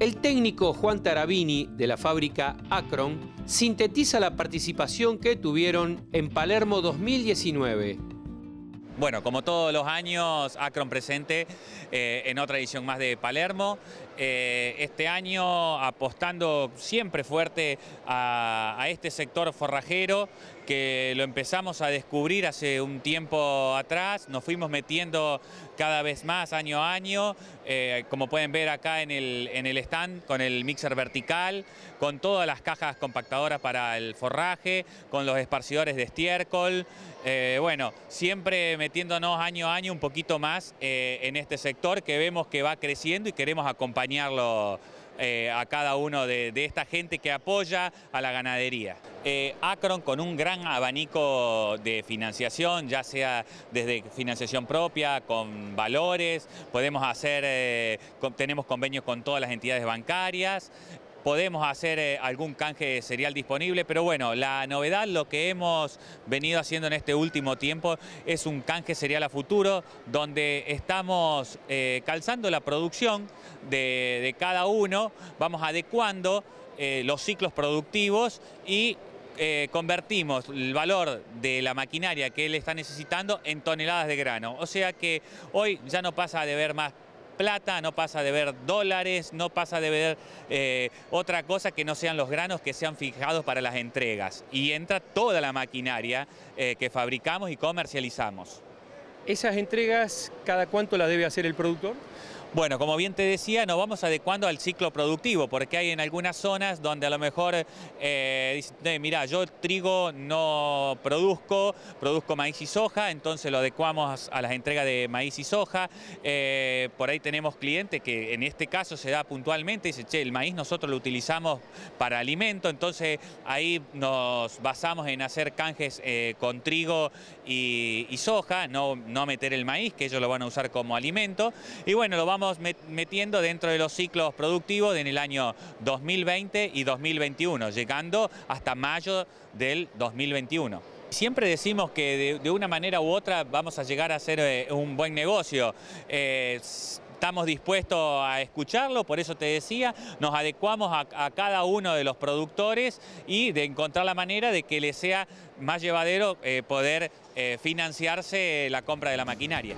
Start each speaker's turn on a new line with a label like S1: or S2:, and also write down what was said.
S1: El técnico Juan Tarabini de la fábrica Akron sintetiza la participación que tuvieron en Palermo 2019 bueno, como todos los años, Acron presente eh, en otra edición más de Palermo. Eh, este año apostando siempre fuerte a, este sector forrajero que lo empezamos a descubrir hace un tiempo atrás, nos fuimos metiendo cada vez más año a año, eh, como pueden ver acá en el, en el stand con el mixer vertical, con todas las cajas compactadoras para el forraje, con los esparcidores de estiércol, bueno, siempre metiéndonos año a año un poquito más eh, en este sector que vemos que va creciendo y queremos acompañarlo eh, a cada uno de, esta gente que apoya a la ganadería. Eh, Acron con un gran abanico de financiación, ya sea desde financiación propia, con valores, podemos hacer, tenemos convenios con todas las entidades bancarias podemos hacer eh, algún canje cereal disponible, pero bueno, la novedad, lo que hemos venido haciendo en este último tiempo es un canje cereal a futuro, donde estamos eh, calzando la producción de, cada uno, vamos adecuando eh, los ciclos productivos y convertimos el valor de la maquinaria que él está necesitando en toneladas de grano. O sea que hoy ya no pasa de ver más plata, no pasa de ver dólares, no pasa de ver eh, otra cosa que no sean los granos que sean fijados para las entregas. Y entra toda la maquinaria eh, que fabricamos y comercializamos. ¿Esas entregas cada cuánto las debe hacer el productor? Bueno, como bien te decía, nos vamos adecuando al ciclo productivo, porque hay en algunas zonas donde a lo mejor eh, dicen, eh, mira, yo trigo no produzco, produzco maíz y soja, entonces lo adecuamos a las entregas de maíz y soja. Eh, por ahí tenemos clientes que en este caso se da puntualmente, dice, che, el maíz nosotros lo utilizamos para alimento, entonces ahí nos basamos en hacer canjes con trigo y, y soja, no, no meter el maíz, que ellos lo van a usar como alimento. Y bueno, lo vamos metiendo dentro de los ciclos productivos en el año 2020 y 2021, llegando hasta mayo del 2021. Siempre decimos que de, una manera u otra vamos a llegar a hacer eh, un buen negocio. Eh, estamos dispuestos a escucharlo, por eso te decía, nos adecuamos a, cada uno de los productores y de encontrar la manera de que le sea más llevadero eh, poder financiarse la compra de la maquinaria.